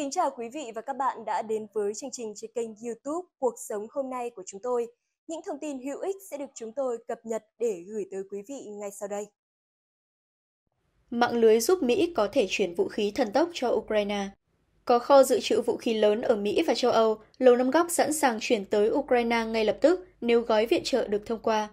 kính chào quý vị và các bạn đã đến với chương trình trên kênh YouTube Cuộc sống hôm nay của chúng tôi. Những thông tin hữu ích sẽ được chúng tôi cập nhật để gửi tới quý vị ngay sau đây. Mạng lưới giúp Mỹ có thể chuyển vũ khí thần tốc cho Ukraine. Có kho dự trữ vũ khí lớn ở Mỹ và châu Âu, Lầu Năm Góc sẵn sàng chuyển tới Ukraine ngay lập tức nếu gói viện trợ được thông qua.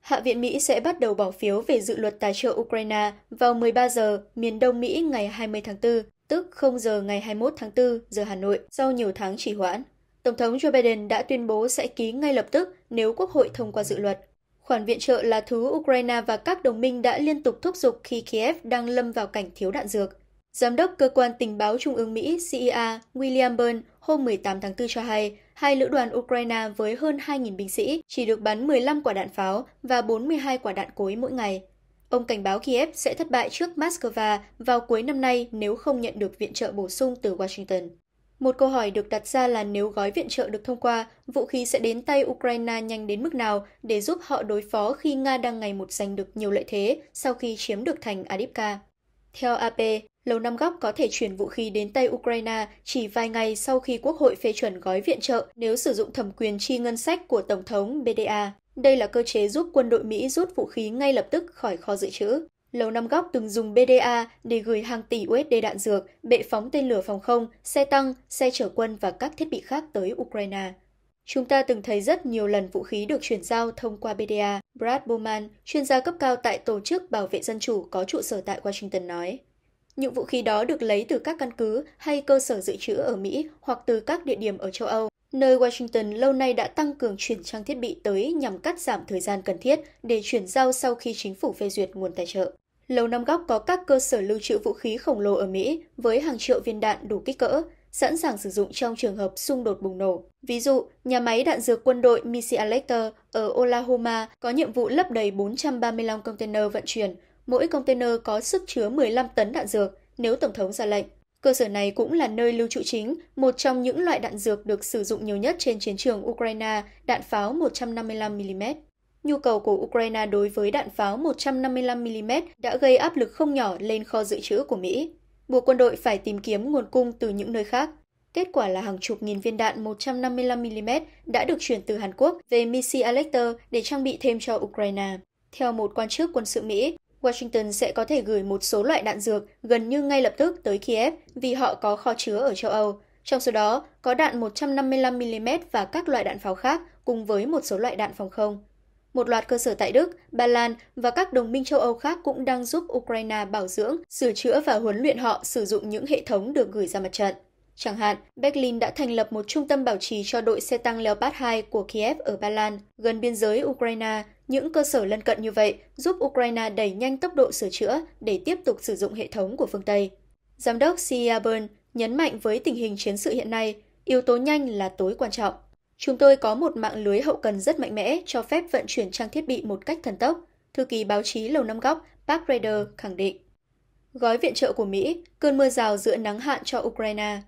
Hạ viện Mỹ sẽ bắt đầu bỏ phiếu về dự luật tài trợ Ukraine vào 13 giờ miền Đông Mỹ ngày 20 tháng 4 tức 0 giờ ngày 21 tháng 4 giờ Hà Nội sau nhiều tháng trì hoãn. Tổng thống Joe Biden đã tuyên bố sẽ ký ngay lập tức nếu Quốc hội thông qua dự luật. Khoản viện trợ là thứ Ukraine và các đồng minh đã liên tục thúc giục khi Kiev đang lâm vào cảnh thiếu đạn dược. Giám đốc Cơ quan Tình báo Trung ương Mỹ CIA e William Burn hôm 18 tháng 4 cho hay hai lữ đoàn Ukraine với hơn 2.000 binh sĩ chỉ được bắn 15 quả đạn pháo và 42 quả đạn cối mỗi ngày. Ông cảnh báo Kiev sẽ thất bại trước Moscow vào cuối năm nay nếu không nhận được viện trợ bổ sung từ Washington. Một câu hỏi được đặt ra là nếu gói viện trợ được thông qua, vũ khí sẽ đến tay Ukraine nhanh đến mức nào để giúp họ đối phó khi Nga đang ngày một giành được nhiều lợi thế sau khi chiếm được thành Adipka. Theo AP, Lầu Năm Góc có thể chuyển vũ khí đến tay Ukraine chỉ vài ngày sau khi Quốc hội phê chuẩn gói viện trợ nếu sử dụng thẩm quyền chi ngân sách của Tổng thống BDA. Đây là cơ chế giúp quân đội Mỹ rút vũ khí ngay lập tức khỏi kho dự trữ. Lầu Năm Góc từng dùng BDA để gửi hàng tỷ USD đạn dược, bệ phóng tên lửa phòng không, xe tăng, xe chở quân và các thiết bị khác tới Ukraine. Chúng ta từng thấy rất nhiều lần vũ khí được chuyển giao thông qua BDA, Brad Bowman, chuyên gia cấp cao tại Tổ chức Bảo vệ Dân chủ có trụ sở tại Washington nói. Những vũ khí đó được lấy từ các căn cứ hay cơ sở dự trữ ở Mỹ hoặc từ các địa điểm ở châu Âu nơi Washington lâu nay đã tăng cường chuyển trang thiết bị tới nhằm cắt giảm thời gian cần thiết để chuyển giao sau khi chính phủ phê duyệt nguồn tài trợ. Lầu Năm Góc có các cơ sở lưu trữ vũ khí khổng lồ ở Mỹ với hàng triệu viên đạn đủ kích cỡ, sẵn sàng sử dụng trong trường hợp xung đột bùng nổ. Ví dụ, nhà máy đạn dược quân đội Missy Elector ở Oklahoma có nhiệm vụ lấp đầy 435 container vận chuyển, mỗi container có sức chứa 15 tấn đạn dược nếu Tổng thống ra lệnh. Cơ sở này cũng là nơi lưu trữ chính, một trong những loại đạn dược được sử dụng nhiều nhất trên chiến trường Ukraine, đạn pháo 155mm. Nhu cầu của Ukraine đối với đạn pháo 155mm đã gây áp lực không nhỏ lên kho dự trữ của Mỹ, buộc quân đội phải tìm kiếm nguồn cung từ những nơi khác. Kết quả là hàng chục nghìn viên đạn 155mm đã được chuyển từ Hàn Quốc về Missy Alector để trang bị thêm cho Ukraine. Theo một quan chức quân sự Mỹ, Washington sẽ có thể gửi một số loại đạn dược gần như ngay lập tức tới Kiev vì họ có kho chứa ở châu Âu. Trong số đó, có đạn 155mm và các loại đạn pháo khác cùng với một số loại đạn phòng không. Một loạt cơ sở tại Đức, Ba Lan và các đồng minh châu Âu khác cũng đang giúp Ukraine bảo dưỡng, sửa chữa và huấn luyện họ sử dụng những hệ thống được gửi ra mặt trận. Chẳng hạn, Berlin đã thành lập một trung tâm bảo trì cho đội xe tăng Leopard 2 của Kiev ở Ba Lan, gần biên giới Ukraine. Những cơ sở lân cận như vậy giúp Ukraine đẩy nhanh tốc độ sửa chữa để tiếp tục sử dụng hệ thống của phương Tây. Giám đốc CIA Bern nhấn mạnh với tình hình chiến sự hiện nay, yếu tố nhanh là tối quan trọng. Chúng tôi có một mạng lưới hậu cần rất mạnh mẽ cho phép vận chuyển trang thiết bị một cách thần tốc, thư ký báo chí Lầu Năm Góc Park Rader khẳng định. Gói viện trợ của Mỹ, cơn mưa rào giữa nắng hạn cho Ukraine.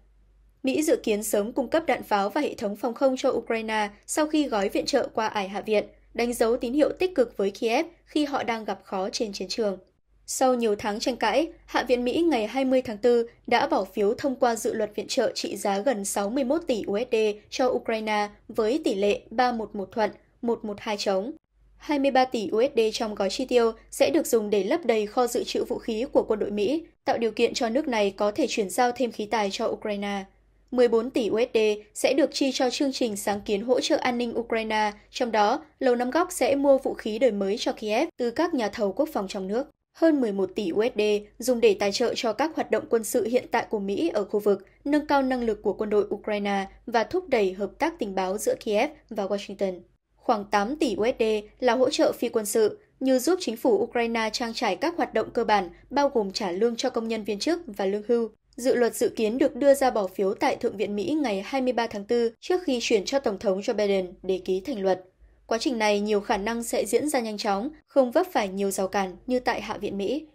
Mỹ dự kiến sớm cung cấp đạn pháo và hệ thống phòng không cho Ukraine sau khi gói viện trợ qua ải Hạ viện, đánh dấu tín hiệu tích cực với Kiev khi họ đang gặp khó trên chiến trường. Sau nhiều tháng tranh cãi, Hạ viện Mỹ ngày 20 tháng 4 đã bỏ phiếu thông qua dự luật viện trợ trị giá gần 61 tỷ USD cho Ukraine với tỷ lệ 311 thuận, 112 chống. 23 tỷ USD trong gói chi tiêu sẽ được dùng để lấp đầy kho dự trữ vũ khí của quân đội Mỹ, tạo điều kiện cho nước này có thể chuyển giao thêm khí tài cho Ukraine. 14 tỷ USD sẽ được chi cho chương trình sáng kiến hỗ trợ an ninh Ukraine, trong đó Lầu Năm Góc sẽ mua vũ khí đời mới cho Kiev từ các nhà thầu quốc phòng trong nước. Hơn 11 tỷ USD dùng để tài trợ cho các hoạt động quân sự hiện tại của Mỹ ở khu vực, nâng cao năng lực của quân đội Ukraine và thúc đẩy hợp tác tình báo giữa Kiev và Washington. Khoảng 8 tỷ USD là hỗ trợ phi quân sự, như giúp chính phủ Ukraine trang trải các hoạt động cơ bản, bao gồm trả lương cho công nhân viên chức và lương hưu, Dự luật dự kiến được đưa ra bỏ phiếu tại Thượng viện Mỹ ngày 23 tháng 4 trước khi chuyển cho Tổng thống Joe Biden để ký thành luật. Quá trình này nhiều khả năng sẽ diễn ra nhanh chóng, không vấp phải nhiều rào cản như tại Hạ viện Mỹ.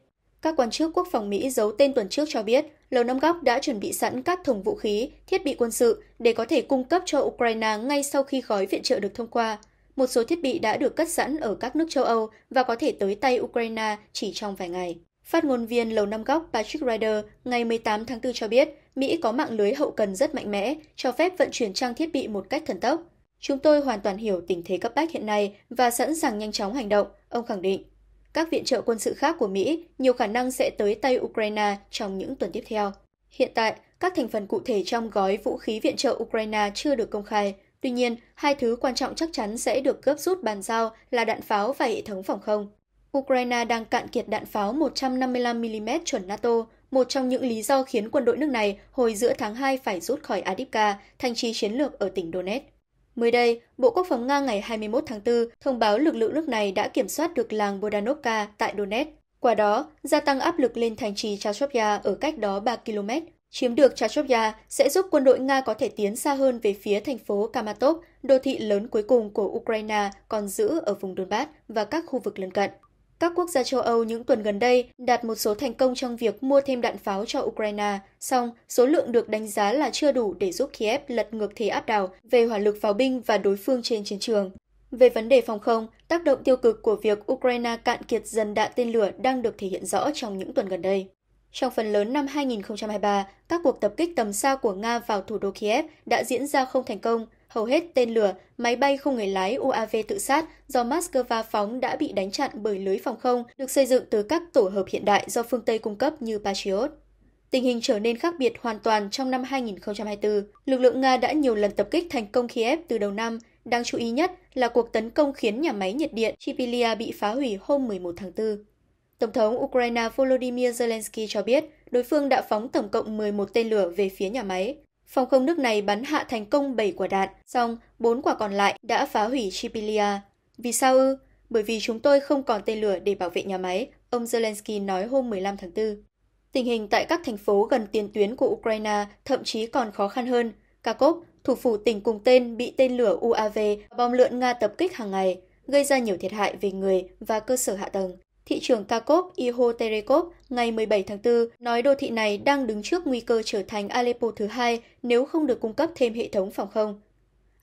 Các quan chức quốc phòng Mỹ giấu tên tuần trước cho biết, Lầu Năm Góc đã chuẩn bị sẵn các thùng vũ khí, thiết bị quân sự để có thể cung cấp cho Ukraine ngay sau khi gói viện trợ được thông qua. Một số thiết bị đã được cất sẵn ở các nước châu Âu và có thể tới tay Ukraine chỉ trong vài ngày. Phát ngôn viên Lầu Năm Góc Patrick Ryder ngày 18 tháng 4 cho biết Mỹ có mạng lưới hậu cần rất mạnh mẽ, cho phép vận chuyển trang thiết bị một cách thần tốc. Chúng tôi hoàn toàn hiểu tình thế cấp bách hiện nay và sẵn sàng nhanh chóng hành động, ông khẳng định. Các viện trợ quân sự khác của Mỹ nhiều khả năng sẽ tới tay Ukraine trong những tuần tiếp theo. Hiện tại, các thành phần cụ thể trong gói vũ khí viện trợ Ukraine chưa được công khai. Tuy nhiên, hai thứ quan trọng chắc chắn sẽ được cướp rút bàn giao là đạn pháo và hệ thống phòng không. Ukraine đang cạn kiệt đạn pháo 155mm chuẩn NATO, một trong những lý do khiến quân đội nước này hồi giữa tháng 2 phải rút khỏi Adipka, thành trì chiến lược ở tỉnh Donetsk. Mới đây, Bộ Quốc phòng Nga ngày 21 tháng 4 thông báo lực lượng nước này đã kiểm soát được làng Bodanovka tại Donetsk, qua đó gia tăng áp lực lên thành trì Chashovya ở cách đó 3 km. Chiếm được Chashovya sẽ giúp quân đội Nga có thể tiến xa hơn về phía thành phố Kamatov, đô thị lớn cuối cùng của Ukraine còn giữ ở vùng Donbass và các khu vực lân cận. Các quốc gia châu Âu những tuần gần đây đạt một số thành công trong việc mua thêm đạn pháo cho Ukraine, song số lượng được đánh giá là chưa đủ để giúp Kiev lật ngược thế áp đảo về hỏa lực pháo binh và đối phương trên chiến trường. Về vấn đề phòng không, tác động tiêu cực của việc Ukraine cạn kiệt dần đạn tên lửa đang được thể hiện rõ trong những tuần gần đây. Trong phần lớn năm 2023, các cuộc tập kích tầm xa của Nga vào thủ đô Kiev đã diễn ra không thành công, Hầu hết tên lửa, máy bay không người lái UAV tự sát do Moscow phóng đã bị đánh chặn bởi lưới phòng không được xây dựng từ các tổ hợp hiện đại do phương Tây cung cấp như Patriot. Tình hình trở nên khác biệt hoàn toàn trong năm 2024. Lực lượng Nga đã nhiều lần tập kích thành công Kiev từ đầu năm. Đáng chú ý nhất là cuộc tấn công khiến nhà máy nhiệt điện Chipilia bị phá hủy hôm 11 tháng 4. Tổng thống Ukraine Volodymyr Zelensky cho biết đối phương đã phóng tổng cộng 11 tên lửa về phía nhà máy. Phòng không nước này bắn hạ thành công 7 quả đạn, xong 4 quả còn lại đã phá hủy Shipilia. Vì sao ư? Bởi vì chúng tôi không còn tên lửa để bảo vệ nhà máy, ông Zelensky nói hôm 15 tháng 4. Tình hình tại các thành phố gần tiền tuyến của Ukraine thậm chí còn khó khăn hơn. Kharkov, thủ phủ tỉnh cùng tên bị tên lửa UAV bom lượn Nga tập kích hàng ngày, gây ra nhiều thiệt hại về người và cơ sở hạ tầng thị trưởng Kakov Ihoterekov ngày 17 tháng 4 nói đô thị này đang đứng trước nguy cơ trở thành Aleppo thứ hai nếu không được cung cấp thêm hệ thống phòng không.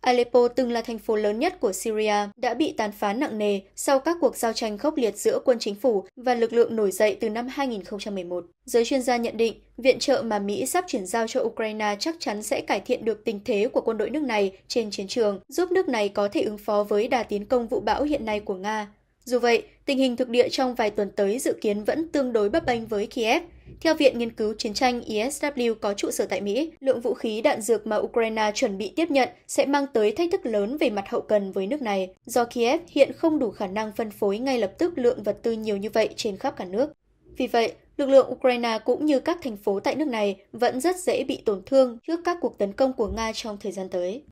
Aleppo từng là thành phố lớn nhất của Syria, đã bị tàn phá nặng nề sau các cuộc giao tranh khốc liệt giữa quân chính phủ và lực lượng nổi dậy từ năm 2011. Giới chuyên gia nhận định, viện trợ mà Mỹ sắp chuyển giao cho Ukraine chắc chắn sẽ cải thiện được tình thế của quân đội nước này trên chiến trường, giúp nước này có thể ứng phó với đà tiến công vũ bão hiện nay của Nga. Dù vậy, tình hình thực địa trong vài tuần tới dự kiến vẫn tương đối bấp bênh với Kiev. Theo Viện Nghiên cứu Chiến tranh ISW e có trụ sở tại Mỹ, lượng vũ khí đạn dược mà Ukraine chuẩn bị tiếp nhận sẽ mang tới thách thức lớn về mặt hậu cần với nước này, do Kiev hiện không đủ khả năng phân phối ngay lập tức lượng vật tư nhiều như vậy trên khắp cả nước. Vì vậy, lực lượng Ukraine cũng như các thành phố tại nước này vẫn rất dễ bị tổn thương trước các cuộc tấn công của Nga trong thời gian tới.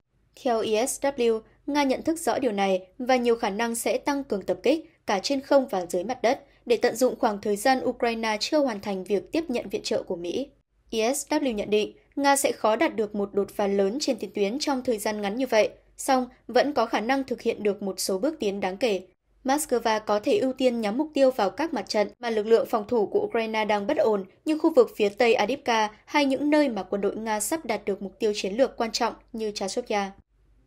Theo ISW, e Nga nhận thức rõ điều này và nhiều khả năng sẽ tăng cường tập kích cả trên không và dưới mặt đất để tận dụng khoảng thời gian Ukraine chưa hoàn thành việc tiếp nhận viện trợ của Mỹ. ISW e nhận định Nga sẽ khó đạt được một đột phá lớn trên tiền tuyến trong thời gian ngắn như vậy, song vẫn có khả năng thực hiện được một số bước tiến đáng kể. Moscow có thể ưu tiên nhắm mục tiêu vào các mặt trận mà lực lượng phòng thủ của Ukraine đang bất ổn như khu vực phía tây Adipka hay những nơi mà quân đội Nga sắp đạt được mục tiêu chiến lược quan trọng như Chasovia.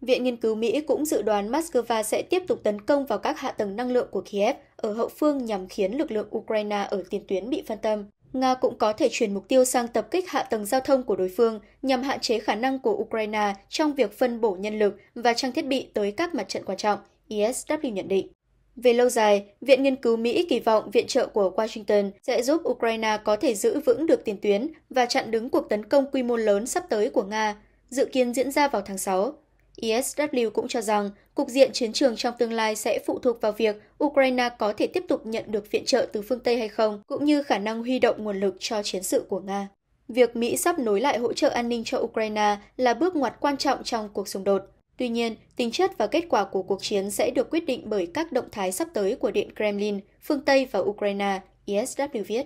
Viện Nghiên cứu Mỹ cũng dự đoán Moscow sẽ tiếp tục tấn công vào các hạ tầng năng lượng của Kiev ở hậu phương nhằm khiến lực lượng Ukraine ở tiền tuyến bị phân tâm. Nga cũng có thể chuyển mục tiêu sang tập kích hạ tầng giao thông của đối phương nhằm hạn chế khả năng của Ukraine trong việc phân bổ nhân lực và trang thiết bị tới các mặt trận quan trọng, ISW e nhận định. Về lâu dài, Viện Nghiên cứu Mỹ kỳ vọng viện trợ của Washington sẽ giúp Ukraine có thể giữ vững được tiền tuyến và chặn đứng cuộc tấn công quy mô lớn sắp tới của Nga, dự kiến diễn ra vào tháng 6. ISW cũng cho rằng cục diện chiến trường trong tương lai sẽ phụ thuộc vào việc Ukraine có thể tiếp tục nhận được viện trợ từ phương Tây hay không, cũng như khả năng huy động nguồn lực cho chiến sự của Nga. Việc Mỹ sắp nối lại hỗ trợ an ninh cho Ukraine là bước ngoặt quan trọng trong cuộc xung đột. Tuy nhiên, tính chất và kết quả của cuộc chiến sẽ được quyết định bởi các động thái sắp tới của Điện Kremlin, phương Tây và Ukraine, ISW viết.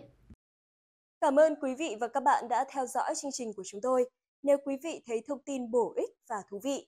Cảm ơn quý vị và các bạn đã theo dõi chương trình của chúng tôi. Nếu quý vị thấy thông tin bổ ích và thú vị,